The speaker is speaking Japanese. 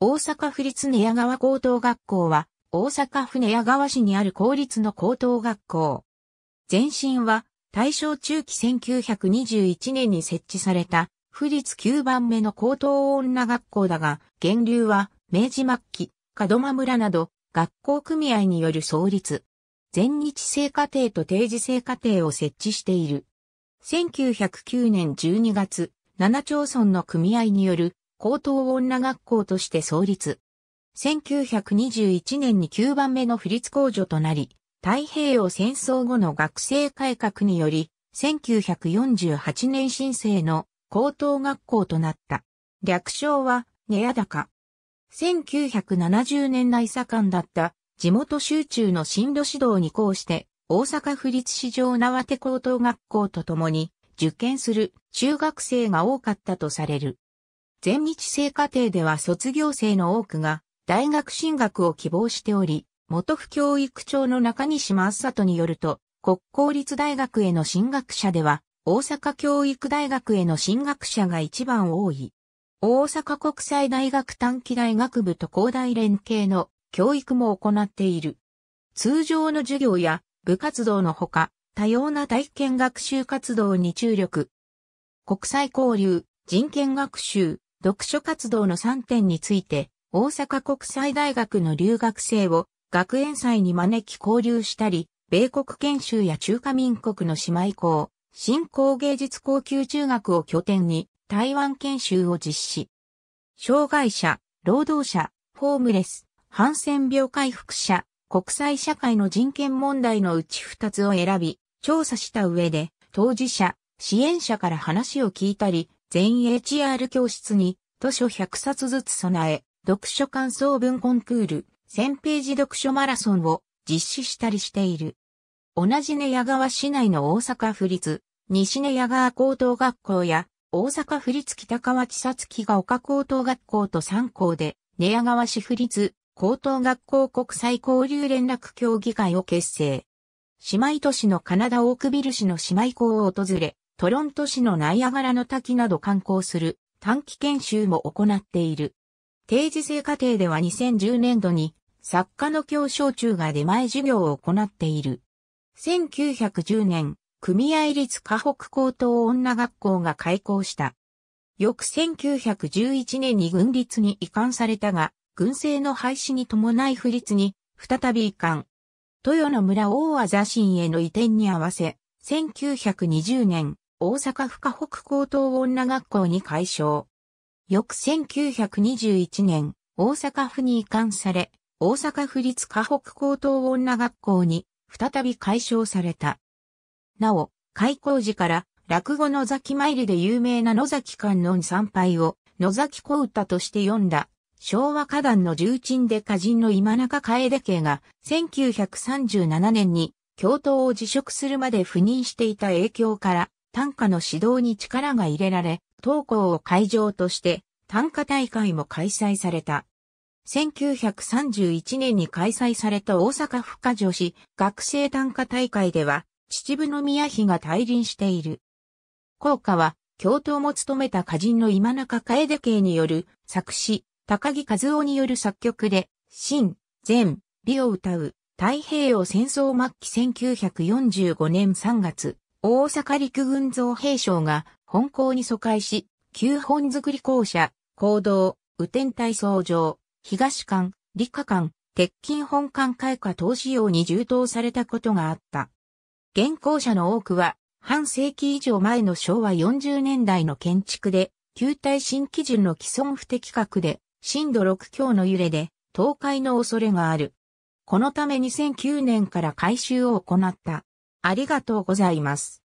大阪府立寝屋川高等学校は、大阪府寝屋川市にある公立の高等学校。前身は、大正中期1921年に設置された、府立9番目の高等女学校だが、源流は、明治末期、門間村など、学校組合による創立。全日制課程と定時制課程を設置している。1909年12月、7町村の組合による高等女学校として創立。1921年に9番目の不立工女となり、太平洋戦争後の学生改革により、1948年申請の高等学校となった。略称は、ネダ高。1970年代左官だった地元集中の進路指導に講して、大阪府立市場縄手高等学校とともに受験する中学生が多かったとされる。全日制課程では卒業生の多くが大学進学を希望しており、元府教育長の中西真里によると、国公立大学への進学者では、大阪教育大学への進学者が一番多い。大阪国際大学短期大学部と高大連携の教育も行っている。通常の授業や部活動のほか、多様な体験学習活動に注力。国際交流、人権学習、読書活動の3点について、大阪国際大学の留学生を学園祭に招き交流したり、米国研修や中華民国の姉妹校、新興芸術高級中学を拠点に台湾研修を実施。障害者、労働者、ホームレス、ハンセン病回復者、国際社会の人権問題のうち2つを選び、調査した上で、当事者、支援者から話を聞いたり、全 HR 教室に図書100冊ずつ備え、読書感想文コンクール、1000ページ読書マラソンを実施したりしている。同じ寝屋川市内の大阪府立、西寝屋川高等学校や、大阪府立北川千里木が丘高等学校と3校で、寝屋川市府立高等学校国際交流連絡協議会を結成。姉妹都市のカナダオークビル市の姉妹校を訪れ、トロント市のナイアガラの滝など観光する短期研修も行っている。定時制課程では2010年度に作家の教小中が出前授業を行っている。1910年、組合立河北高等女学校が開校した。翌1911年に軍立に移管されたが、軍政の廃止に伴い不立に再び移管。豊野村大和座新への移転に合わせ、1920年、大阪府河北高等女学校に改称。翌1921年、大阪府に移管され、大阪府立河北高等女学校に再び改称された。なお、開校時から落語野崎参りで有名な野崎観音参拝を野崎小歌として読んだ昭和歌壇の重鎮で歌人の今中楓家が1937年に教頭を辞職するまで赴任していた影響から短歌の指導に力が入れられ、東稿を会場として短歌大会も開催された。1931年に開催された大阪府下女子学生短歌大会では、秩父宮妃が退陣している。校歌は、教頭も務めた歌人の今中楓慶による作詞、高木和夫による作曲で、新、前、美を歌う、太平洋戦争末期1945年3月、大阪陸軍造兵省が本校に疎開し、旧本作り校舎、行動、雨天体操場、東館、理科館、鉄筋本館開花投資用に充当されたことがあった。現校舎の多くは、半世紀以上前の昭和40年代の建築で、旧耐震基準の既存不適格で、震度6強の揺れで、倒壊の恐れがある。このため2009年から改修を行った。ありがとうございます。